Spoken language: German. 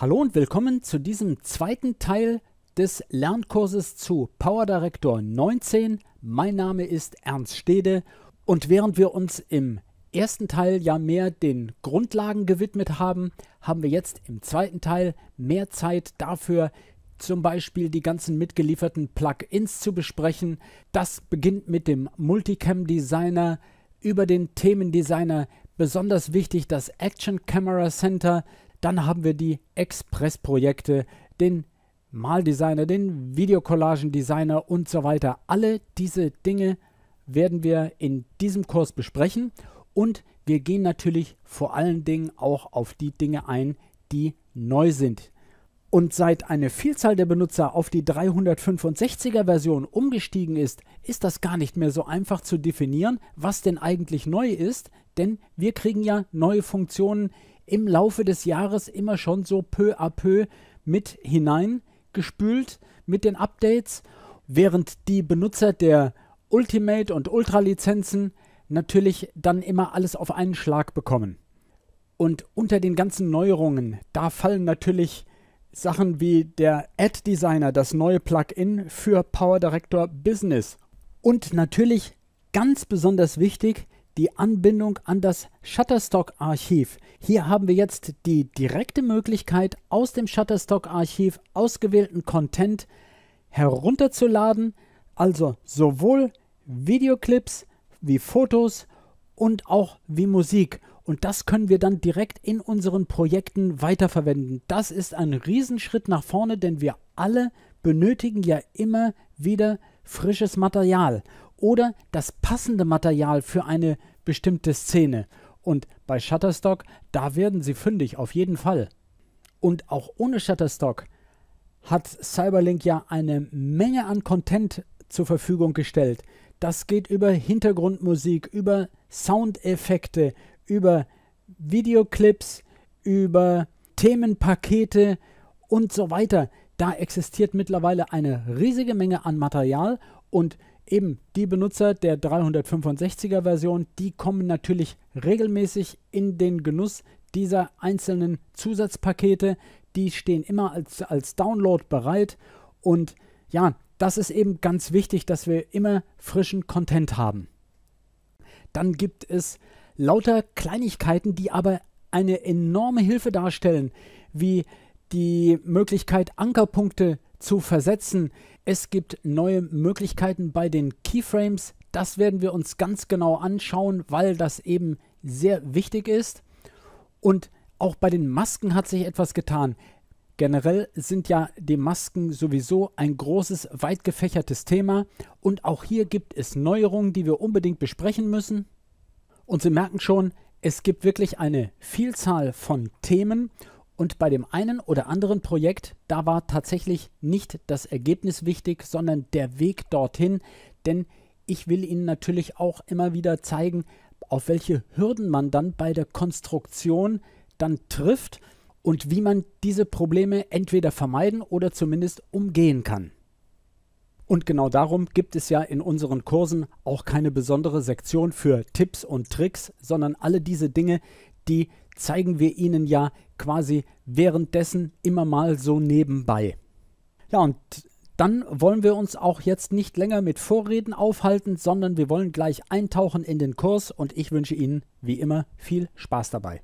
Hallo und willkommen zu diesem zweiten Teil des Lernkurses zu PowerDirector 19. Mein Name ist Ernst Stede und während wir uns im ersten Teil ja mehr den Grundlagen gewidmet haben, haben wir jetzt im zweiten Teil mehr Zeit dafür, zum Beispiel die ganzen mitgelieferten Plugins zu besprechen. Das beginnt mit dem Multicam Designer über den Themendesigner. Besonders wichtig das Action Camera Center, dann haben wir die Express-Projekte, den Maldesigner, den Videocollagen-Designer und so weiter. Alle diese Dinge werden wir in diesem Kurs besprechen und wir gehen natürlich vor allen Dingen auch auf die Dinge ein, die neu sind. Und seit eine Vielzahl der Benutzer auf die 365er Version umgestiegen ist, ist das gar nicht mehr so einfach zu definieren, was denn eigentlich neu ist, denn wir kriegen ja neue Funktionen im Laufe des Jahres immer schon so peu à peu mit hineingespült mit den Updates, während die Benutzer der Ultimate und Ultra Lizenzen natürlich dann immer alles auf einen Schlag bekommen. Und unter den ganzen Neuerungen, da fallen natürlich Sachen wie der Ad Designer, das neue Plugin für Power Director Business. Und natürlich ganz besonders wichtig die Anbindung an das Shutterstock-Archiv. Hier haben wir jetzt die direkte Möglichkeit, aus dem Shutterstock-Archiv ausgewählten Content herunterzuladen, also sowohl Videoclips wie Fotos und auch wie Musik. Und das können wir dann direkt in unseren Projekten weiterverwenden. Das ist ein Riesenschritt nach vorne, denn wir alle benötigen ja immer wieder frisches Material oder das passende Material für eine bestimmte Szene. Und bei Shutterstock, da werden sie fündig, auf jeden Fall. Und auch ohne Shutterstock hat Cyberlink ja eine Menge an Content zur Verfügung gestellt. Das geht über Hintergrundmusik, über Soundeffekte, über Videoclips, über Themenpakete und so weiter. Da existiert mittlerweile eine riesige Menge an Material und eben die Benutzer der 365er Version, die kommen natürlich regelmäßig in den Genuss dieser einzelnen Zusatzpakete. Die stehen immer als, als Download bereit. Und ja, das ist eben ganz wichtig, dass wir immer frischen Content haben. Dann gibt es lauter Kleinigkeiten, die aber eine enorme Hilfe darstellen, wie die Möglichkeit, Ankerpunkte zu versetzen, es gibt neue Möglichkeiten bei den Keyframes. Das werden wir uns ganz genau anschauen, weil das eben sehr wichtig ist. Und auch bei den Masken hat sich etwas getan. Generell sind ja die Masken sowieso ein großes, weit gefächertes Thema und auch hier gibt es Neuerungen, die wir unbedingt besprechen müssen. Und Sie merken schon, es gibt wirklich eine Vielzahl von Themen und bei dem einen oder anderen Projekt, da war tatsächlich nicht das Ergebnis wichtig, sondern der Weg dorthin. Denn ich will Ihnen natürlich auch immer wieder zeigen, auf welche Hürden man dann bei der Konstruktion dann trifft und wie man diese Probleme entweder vermeiden oder zumindest umgehen kann. Und genau darum gibt es ja in unseren Kursen auch keine besondere Sektion für Tipps und Tricks, sondern alle diese Dinge, die zeigen wir Ihnen ja quasi währenddessen immer mal so nebenbei. Ja, und dann wollen wir uns auch jetzt nicht länger mit Vorreden aufhalten, sondern wir wollen gleich eintauchen in den Kurs und ich wünsche Ihnen wie immer viel Spaß dabei.